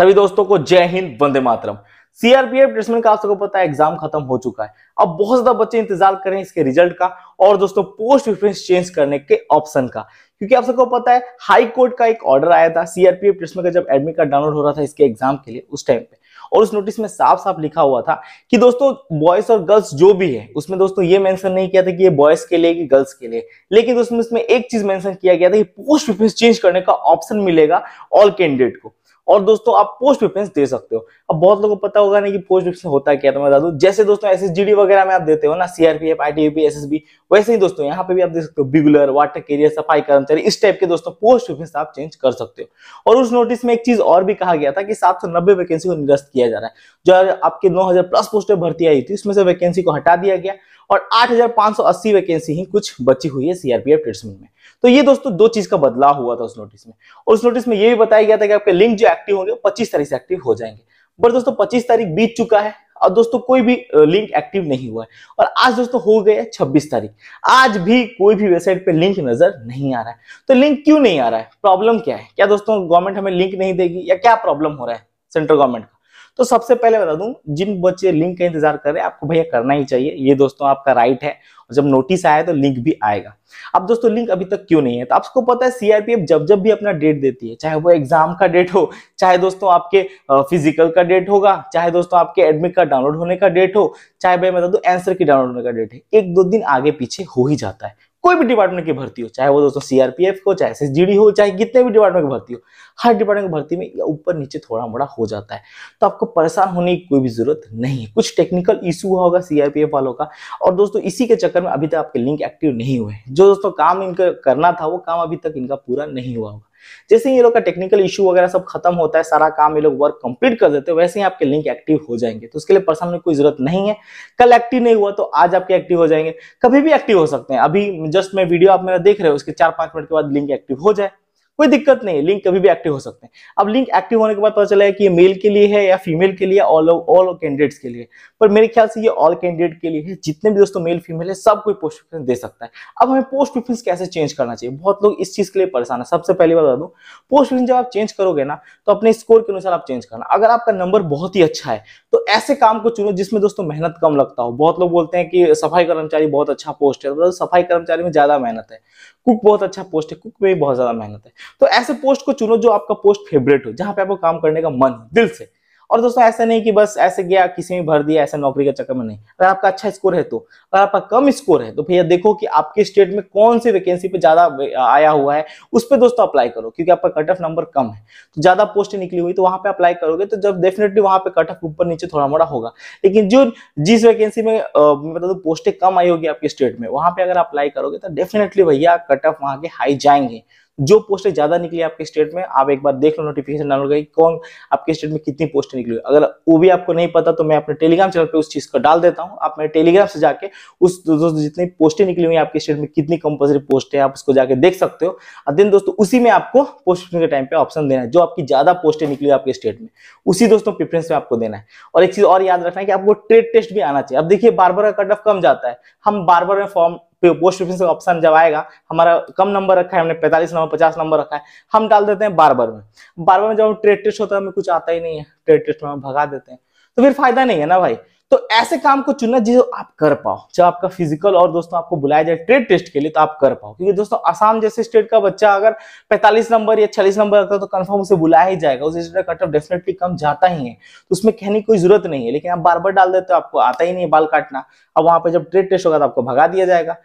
सभी दोस्तों को जय हिंद वंदे मातरम सीआरपीएफ डिट्समैन का आप सबको पता है एग्जाम खत्म हो चुका है अब बहुत ज्यादा बच्चे इंतजार कर रहे हैं इसके रिजल्ट का और दोस्तों पोस्ट प्रिफरेंस चेंज करने के ऑप्शन का क्योंकि आप सबको पता है हाई कोर्ट का एक ऑर्डर आया था सीआरपीएफ डिट्समैन का जब एडमिट कार्ड डाउनलोड हो रहा था इसके एग्जाम के लिए उस टाइम पे और उस नोटिस में साफ साफ लिखा हुआ था कि दोस्तों बॉयज और गर्ल्स जो भी है उसमें दोस्तों ये मेंशन नहीं किया था कि ये बॉयज के लिए कि गर्ल्स के लिए लेकिन दोस्तों इसमें एक चीज मेंशन किया गया था कि पोस्ट प्रिफरेंस चेंज करने का ऑप्शन मिलेगा ऑल कैंडिडेट को और दोस्तों आप पोस्ट प्रिफरेंस दे सकते हो अब बहुत लोगों को पता होगा नहीं कि पोस्ट प्रिफरेंस होता क्या तो मैं बता दूं जैसे दोस्तों एस वगैरह में आप देते हो ना सीआरपीएफ आईटीबी एसएसबी वैसे ही दोस्तों यहाँ पे भी आप देख सकते हो बिगुलर वाटर कैरियर सफाई कर्मचारी इस टाइप के दोस्तों पोस्ट प्रिफरेंस आप चेंज कर सकते हो और उस नोटिस में एक चीज और भी कहा गया था कि सात वैकेंसी को निरस्त किया जा रहा है जो आपके नौ प्लस पोस्ट पर भर्ती आई थी उसमें से वैकेंसी को हटा दिया गया और 8,580 वैकेंसी ही कुछ बची हुई है सीआरपीएफ ट्रेड्समैन में तो ये दोस्तों दो चीज का बदलाव हुआ था उस नोटिस में और उस नोटिस में ये भी बताया गया था कि आपके लिंक जो एक्टिव होंगे पच्चीस तारीख से एक्टिव हो जाएंगे बट दोस्तों पच्चीस तारीख बीत चुका है और दोस्तों कोई भी लिंक एक्टिव नहीं हुआ है और आज दोस्तों हो गए छब्बीस तारीख आज भी कोई भी वेबसाइट पे लिंक नजर नहीं आ रहा है तो लिंक क्यों नहीं आ रहा है प्रॉब्लम क्या है क्या दोस्तों गवर्नमेंट हमें लिंक नहीं देगी या क्या प्रॉब्लम हो रहा है सेंट्रल गवर्नमेंट का तो सबसे पहले बता दूं जिन बच्चे लिंक का इंतजार कर रहे हैं आपको भैया करना ही चाहिए ये दोस्तों आपका राइट है और जब नोटिस आया तो लिंक भी आएगा अब दोस्तों लिंक अभी तक क्यों नहीं है तो आपको पता है सीआरपीएफ जब जब भी अपना डेट देती है चाहे वो एग्जाम का डेट हो चाहे दोस्तों आपके फिजिकल का डेट होगा चाहे दोस्तों आपके एडमिट का डाउनलोड होने का डेट हो चाहे भाई बता दू एंसर की डाउनलोड होने का डेट है एक दो दिन आगे पीछे हो ही जाता है कोई भी डिपार्टमेंट की भर्ती हो चाहे वो दोस्तों सीआरपीएफ हो चाहे एसएसजीडी हो चाहे कितने भी डिपार्टमेंट की भर्ती हो हर डिपार्टमेंट की भर्ती में ऊपर नीचे थोड़ा मोड़ा हो जाता है तो आपको परेशान होने की कोई भी जरूरत नहीं है कुछ टेक्निकल इशू हुआ होगा सीआरपीएफ वालों का और दोस्तों इसी के चक्कर में अभी तक आपके लिंक एक्टिव नहीं हुए जो दोस्तों काम इनका करना था वो काम अभी तक इनका पूरा नहीं हुआ होगा जैसे ये लोग का टेक्निकल इशू वगैरह सब खत्म होता है सारा काम ये लोग वर्क कंप्लीट कर देते हैं वैसे ही आपके लिंक एक्टिव हो जाएंगे तो उसके लिए पर्सनल में कोई जरूरत नहीं है कल एक्टिव नहीं हुआ तो आज आपके एक्टिव हो जाएंगे कभी भी एक्टिव हो सकते हैं अभी जस्ट मैं वीडियो आप मेरा देख रहे हो उसके चार पांच मिनट के बाद लिंक एक्टिव हो जाए कोई दिक्कत नहीं है लिंक कभी भी एक्टिव हो सकते हैं अब लिंक एक्टिव होने के बाद पता चला कि ये मेल के लिए है या फीमेल के लिए ऑल ऑल कैंडिडेट्स के लिए पर मेरे ख्याल से ये ऑल कैंडिडेट के लिए है जितने भी दोस्तों मेल फीमेल है सब कोई पोस्ट प्रिफरेंस दे सकता है अब हमें पोस्ट प्रिफरेंस कैसे चेंज करना चाहिए बहुत लोग इस चीज के लिए परेशान है सबसे पहली बात बता दूँ पोस्ट प्रिफरेंस जब आप चेंज करोगे ना तो अपने स्कोर के अनुसार आप चेंज करना अगर आपका नंबर बहुत ही अच्छा है तो ऐसे काम को चुनो जिसमें दोस्तों मेहनत कम लगता हो बहुत लोग बोलते हैं कि सफाई कर्मचारी बहुत अच्छा पोस्ट है मतलब सफाई कर्मचारी में ज्यादा मेहनत है कुक बहुत अच्छा पोस्ट है कुक में भी बहुत ज्यादा मेहनत है तो ऐसे पोस्ट को चुनो जो आपका पोस्ट फेवरेट हो जहां पे आपको काम करने का मन दिल से और दोस्तों ऐसा नहीं कि बस ऐसे गया किसी में भर दिया ऐसा नौकरी के चक्कर में नहीं अगर आपका अच्छा स्कोर है तो अगर आपका कम स्कोर है तो भैया देखो कि आपके स्टेट में कौन सी वैकेंसी पे ज्यादा आया हुआ है उस पर दोस्तों अप्लाई करो क्योंकि आपका कट ऑफ नंबर कम है तो ज्यादा पोस्ट निकली हुई तो वहां पर अप्लाई करोगे तो जब डेफिनेटली वहां पर कट ऑफ ऊपर नीचे थोड़ा मोड़ा होगा लेकिन जो जिस वैकेंसी में मतलब पोस्टें कम आई होगी आपके स्टेट में वहां पर अगर अप्लाई करोगे तो डेफिनेटली भैया कट ऑफ वहां के हाई जाएंगे जो पोस्टें ज्यादा निकली आपके स्टेट में आप एक बार देख लो नोटिफिकेशन डाउनलोड करके कौन आपके स्टेट में कितनी पोस्टें निकली अगर वो भी आपको नहीं पता तो मैं अपने टेलीग्राम चैनल पर उस चीज को डाल देता हूँ आप मेरे टेलीग्राम से जाके उस दोस्तों जितनी पोस्टें निकली हुई आपके स्टेट में कितनी कंपल्सरी पोस्ट है आप उसको जाके देख सकते हो और देन दोस्तों उसी में आपको पोस्ट के टाइम पे ऑप्शन देना है जो आपकी ज्यादा पोस्टें निकली आपके स्टेट में उसी दोस्तों प्रिफरेंस में आपको देना है और एक चीज और याद रखना है कि आपको ट्रेड टेस्ट भी आना चाहिए अब देखिए बार बार का कट ऑफ कम जाता है हम बार बार में फॉर्म पोस्ट ऑफिस का ऑप्शन जब आएगा हमारा कम नंबर रखा है हमने पैंतालीस नंबर पचास नंबर रखा है हम डाल देते हैं बार बार में बार बार में जब ट्रेड टेस्ट होता है हमें कुछ आता ही नहीं है ट्रेड टेस्ट में हम भगा देते हैं तो फिर फायदा नहीं है ना भाई तो ऐसे काम को चुनना जिसे आप कर पाओ जब आपका फिजिकल और दोस्तों आपको बुलाया जाए ट्रेड टेस्ट के लिए तो आप कर पाओ क्योंकि दोस्तों आसाम जैसे स्टेट का बच्चा अगर 45 नंबर या छियालीस नंबर आता है तो कन्फर्म उसे बुलाया ही जाएगा उसे स्टेट का कट ऑफ डेफिनेटली कम जाता ही है तो उसमें कहने की कोई जरूरत नहीं है लेकिन आप बार बार डाल देते हो आपको आता ही नहीं है बाल काटना अब वहां पर जब ट्रेड टेस्ट होगा तो आपको भगा दिया जाएगा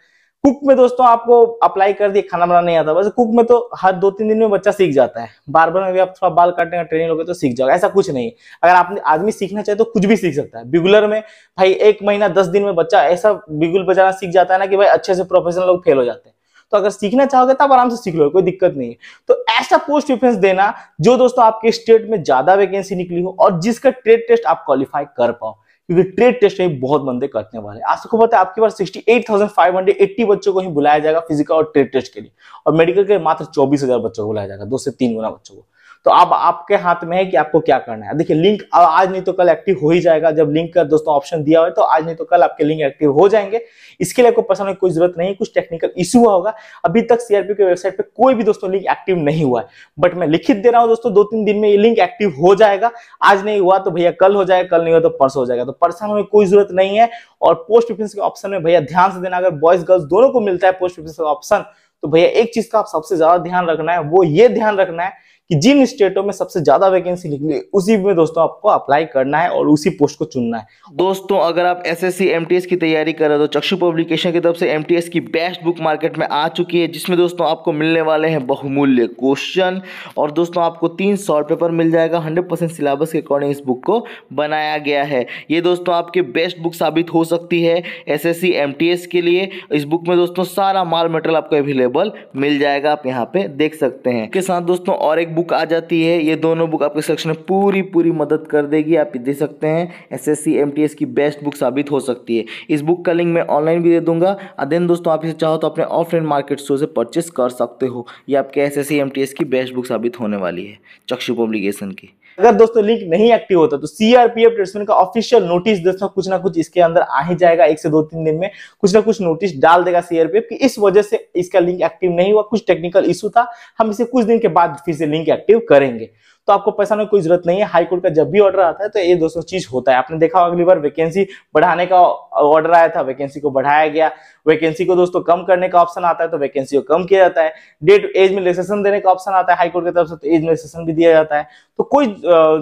कुक में दोस्तों आपको अप्लाई कर दिया खाना बनाना नहीं आता वैसे कुक में तो हर दो तीन दिन में बच्चा सीख जाता है बार बार में भी आप थोड़ा बाल काटने का ट्रेनिंग लोगे तो सीख जाओगे ऐसा कुछ नहीं अगर आपने आदमी सीखना चाहे तो कुछ भी सीख सकता है बिगुलर में भाई एक महीना दस दिन में बच्चा ऐसा बिगुल बजाना सीख जाता है ना कि भाई अच्छे से प्रोफेशनल लोग फेल हो जाते हैं तो अगर सीखना चाहोगे तब आराम से सीख लो कोई दिक्कत नहीं है तो ऐसा पोस्ट डिफेंस देना जो दोस्तों आपके स्टेट में ज्यादा वैकेंसी निकली हो और जिसका ट्रेड टेस्ट आप क्वालिफाई कर पाओ क्योंकि ट्रेड टेस्ट में बहुत बंदे करने वाले हैं आज सबको पता है आपके पास 68,580 बच्चों को ही बुलाया जाएगा फिजिकल और ट्रेड टेस्ट के लिए और मेडिकल के मात्र 24,000 बच्चों को बुलाया जाएगा दो से तीन गुना बच्चों को तो अब आप आपके हाथ में है कि आपको क्या करना है देखिए लिंक आज नहीं तो कल एक्टिव हो ही जाएगा जब लिंक का दोस्तों ऑप्शन दिया हुआ है तो आज नहीं तो कल आपके लिंक एक्टिव हो जाएंगे इसके लिए आपको पसंद की कोई जरूरत नहीं कुछ टेक्निकल इशू हुआ होगा अभी तक सीआरपी की वेबसाइट पर कोई भी दोस्तों लिंक एक्टिव नहीं हुआ है बट मैं लिखित दे रहा हूँ दोस्तों दो तीन दिन में ये लिंक एक्टिव हो जाएगा आज नहीं हुआ तो भैया कल हो जाएगा कल नहीं हुआ तो परसों हो जाएगा तो परेशान में कोई जरूरत नहीं है और पोस्ट ऑफिस के ऑप्शन में भैया ध्यान से देना अगर बॉयज गर्ल्स दोनों को मिलता है पोस्ट ऑफिस का ऑप्शन तो भैया एक चीज का आप सबसे ज्यादा ध्यान रखना है वो ये ध्यान रखना है कि जिन स्टेटों में सबसे ज्यादा वैकेंसी निकली उसी में दोस्तों आपको अप्लाई करना है और उसी पोस्ट को चुनना है दोस्तों अगर आप एस एस की तैयारी कर रहे हो तो चक्षु पब्लिकेशन की तरफ से एम की बेस्ट बुक मार्केट में आ चुकी है जिसमें दोस्तों आपको मिलने वाले हैं बहुमूल्य क्वेश्चन और दोस्तों आपको तीन शॉर्ट पेपर मिल जाएगा हंड्रेड सिलेबस के अकॉर्डिंग इस बुक को बनाया गया है ये दोस्तों आपके बेस्ट बुक साबित हो सकती है एस एस के लिए इस बुक में दोस्तों सारा माल मेटेरियल आपको अवेलेबल मिल जाएगा आप यहाँ पे देख सकते हैं इसके साथ दोस्तों और एक बुक आ जाती है ये दोनों बुक आपके सेक्शन में पूरी पूरी मदद कर देगी आप दे सकते हैं एसएससी एमटीएस की बेस्ट बुक साबित हो सकती है इस बुक का लिंक मैं ऑनलाइन भी दे दूंगा देन दोस्तों आप इसे चाहो तो अपने ऑफलाइन मार्केट शो से परचेस कर सकते हो ये आपके एस एस की बेस्ट बुक साबित होने वाली है चक्षु पब्लिकेशन की अगर दोस्तों लिंक नहीं एक्टिव होता तो सीआरपीएफ तो ट्रेड्समैन का ऑफिशियल नोटिस दोस्तों कुछ ना कुछ इसके अंदर आ ही जाएगा एक से दो तीन दिन में कुछ ना कुछ नोटिस डाल देगा सीआरपीएफ की इस वजह से इसका लिंक एक्टिव नहीं हुआ कुछ टेक्निकल इशू था हम इसे कुछ दिन के बाद फिर से लिंक एक्टिव करेंगे तो आपको में कोई जरूरत नहीं है हाईकोर्ट का जब भी ऑर्डर आता है तो ये दोस्तों चीज होता है आपने देखा अगली बार वैकेंसी बढ़ाने का ऑर्डर आया था वैकेंसी को बढ़ाया गया वैकेंसी को दोस्तों कम करने का ऑप्शन आता है तो वैकेंसी को कम किया जाता है डेट एज में रिलेक्सेशन देने का ऑप्शन आता है हाईकोर्ट की तरफ से तो एज में रिलेक्सेशन भी दिया जाता है तो कोई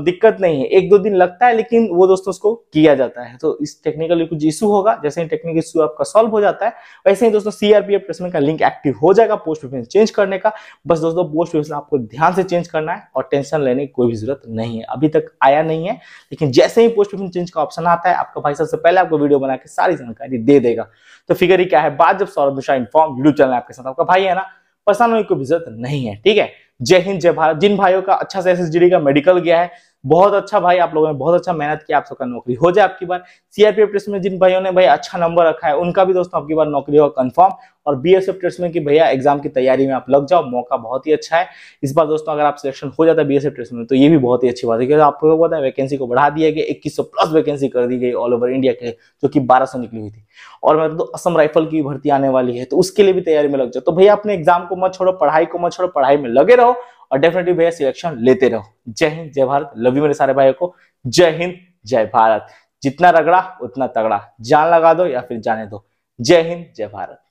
दिक्कत नहीं है एक दो दिन लगता है लेकिन वो दोस्तों उसको किया जाता है तो इस टेक्निकल कुछ इशू होगा जैसे ही टेक्निकल इशू आपका सॉल्व हो जाता है वैसे ही दोस्तों सीआरपीएफ प्लेसमेंट का लिंक एक्टिव हो जाएगा पोस्ट प्रेफरेंस चेंज करने का बस दोस्तों पोस्ट प्रेफरेंस आपको ध्यान से चेंज करना है और टेंशन लेने की कोई भी जरूरत नहीं है अभी तक आया नहीं है लेकिन जैसे ही पोस्ट प्रेफरेंस चेंज का ऑप्शन आता है आपका भाई सबसे पहले आपको वीडियो बना के सारी जानकारी दे देगा तो फिगर ही क्या है बात जब Saurabh Mishra inform YouTube channel आपके साथ आपका भाई है ना परेशान होने की कोई जरूरत नहीं है ठीक है जय हिंद जय भारत जिन भाइयों का अच्छा से एस का मेडिकल गया है बहुत अच्छा भाई आप लोगों ने बहुत अच्छा मेहनत किया आप सबका नौकरी हो जाए आपकी बार सीआरपीएफ टेस्ट में जिन भाइयों ने भाई अच्छा नंबर रखा है उनका भी दोस्तों आपकी बार नौकरी होगा कंफर्म और बीएसएफ टेस्ट में भैया एग्जाम की तैयारी में आप लग जाओ मौका बहुत ही अच्छा है इस बार दोस्तों अगर आप सिलेक्शन हो जाता है एफ टेस्ट में तो ये भी बहुत ही अच्छी बात है क्योंकि आप लोगों को पता है वैकेंसी को बढ़ा दिया गया इक्कीस प्लस वैकेंसी कर दी गई ऑल ओवर इंडिया के जो कि बारह निकली हुई थी और मैं तो असम राइफल की भर्ती आने वाली है तो उसके लिए भी तैयारी में लग जाओ तो भैया अपने एग्जाम को मत छोड़ो पढ़ाई को मत छोड़ो पढ़ाई में लगे रहो और डेफिनेटली भैया सिलेक्शन लेते रहो जय हिंद जय भारत लव यू मेरे सारे भाइयों को जय हिंद जय भारत जितना रगड़ा उतना तगड़ा जान लगा दो या फिर जाने दो जय हिंद जय भारत